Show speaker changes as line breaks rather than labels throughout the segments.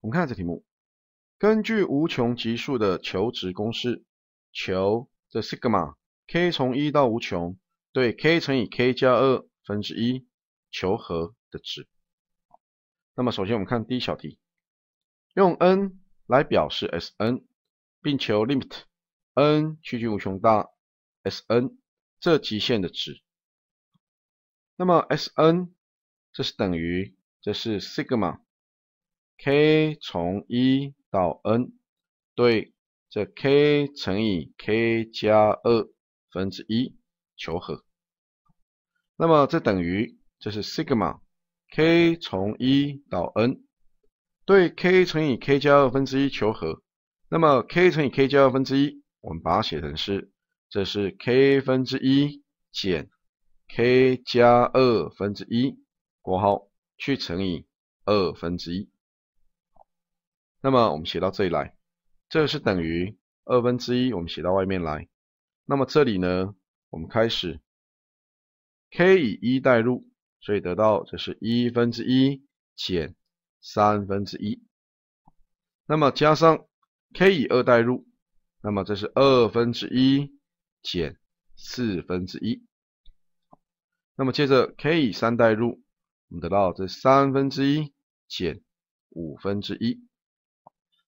我们看这题目，根据无穷级数的求值公式，求这 sigma k 从一到无穷对 k 乘以 k 加二分之一求和的值。那么首先我们看第一小题，用 n 来表示 Sn，并求 limit n 趋近无穷大 Sn 这极限的值。那么 Sn 这是等于这是 sigma。k 从1到 n 对这 k 乘以 k 加2分之一求和，那么这等于这是 sigma k 从1到 n 对 k 乘以 k 加2分之一求和，那么 k 乘以 k 加2分之一，我们把它写成是这是 k 分之一减 k 加2分之一，括号去乘以2分之一。那么我们写到这里来，这是等于二分之一，我们写到外面来。那么这里呢，我们开始 k 以一代入，所以得到这是一分之一减三分之一。那么加上 k 以二代入，那么这是二分之一减四分之一。那么接着 k 以三代入，我们得到这三分之一减五分之一。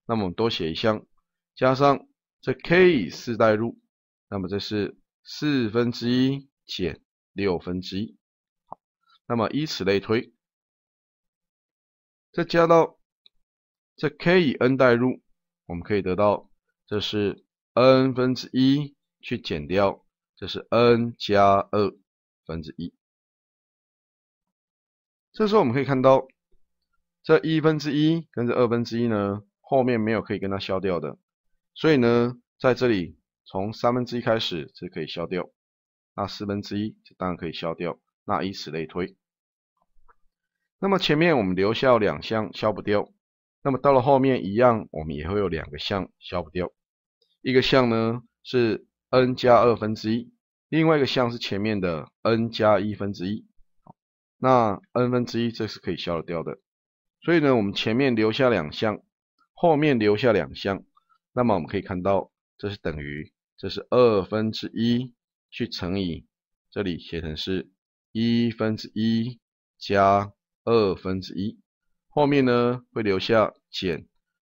那么我们多写一项，加上这 k 以四代入，那么这是四分之一减六分之一。好，那么以此类推，再加到这 k 以 n 代入，我们可以得到这是 n 分之一去减掉这是 n 加二分之一。这时候我们可以看到这一分之一跟这二分之一呢。后面没有可以跟它消掉的，所以呢，在这里从三分之一开始是可以消掉，那四分之一当然可以消掉，那以此类推。那么前面我们留下两项消不掉，那么到了后面一样，我们也会有两个项消不掉，一个项呢是 n 加二分之一，另外一个项是前面的 n 加一分之一，那 n 分之一这是可以消得掉的，所以呢，我们前面留下两项。后面留下两项，那么我们可以看到，这是等于，这是二分之一去乘以，这里写成是一分之一加二分之一，后面呢会留下减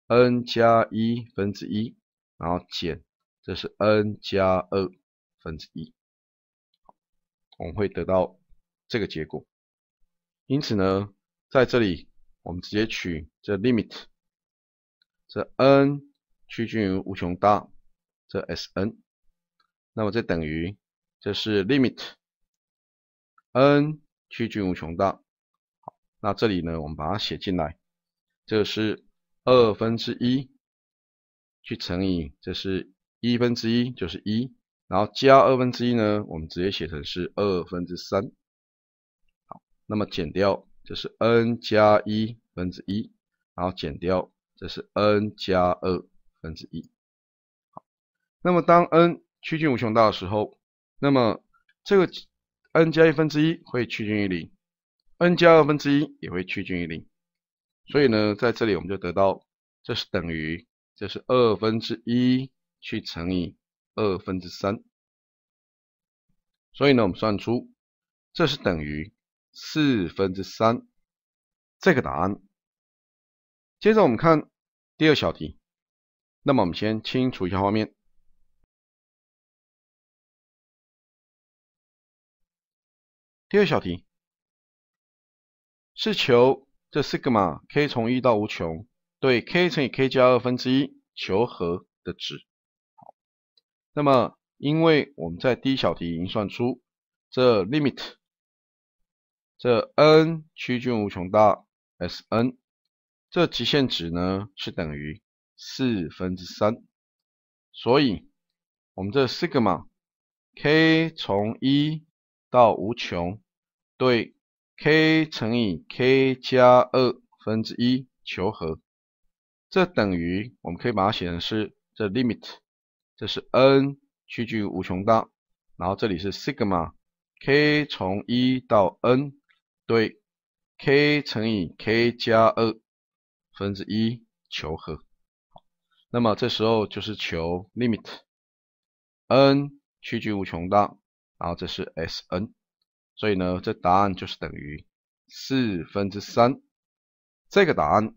n 加一分之一，然后减这是 n 加二分之一，我们会得到这个结果。因此呢，在这里我们直接取这 limit。这 n 趋近于无穷大，这 S_n，那么这等于，这是 limit n 趋近无穷大。好，那这里呢，我们把它写进来，这是二分之一去乘以，这是一分之一，就是一，然后加二分之一呢，我们直接写成是二分之三。好，那么减掉，这是 n 加一分之一，然后减掉。这是 n 加二分之一，好，那么当 n 趋近无穷大的时候，那么这个 n 加一分之一会趋近于零，n 加二分之一也会趋近于零，所以呢，在这里我们就得到，这是等于，这是二分之一去乘以二分之三，所以呢，我们算出，这是等于四分之三，这个答案。接着我们看第二小题，那么我们先清除一下画面。第二小题是求这 sigma k 从一到无穷对 k 乘以 k 加二分之一求和的值。好，那么因为我们在第一小题已经算出这 limit 这 n 趋近无穷大 s n。这极限值呢是等于四分之三，所以我们这 sigma k 从一到无穷对 k 乘以 k 加二分之一求和，这等于我们可以把它写成是这 limit，这是 n 趋近于无穷大，然后这里是 sigma k 从一到 n 对 k 乘以 k 加二。分之一求和，那么这时候就是求 limit n 趋近无穷大，然后这是 S n，所以呢，这答案就是等于四分之三，这个答案。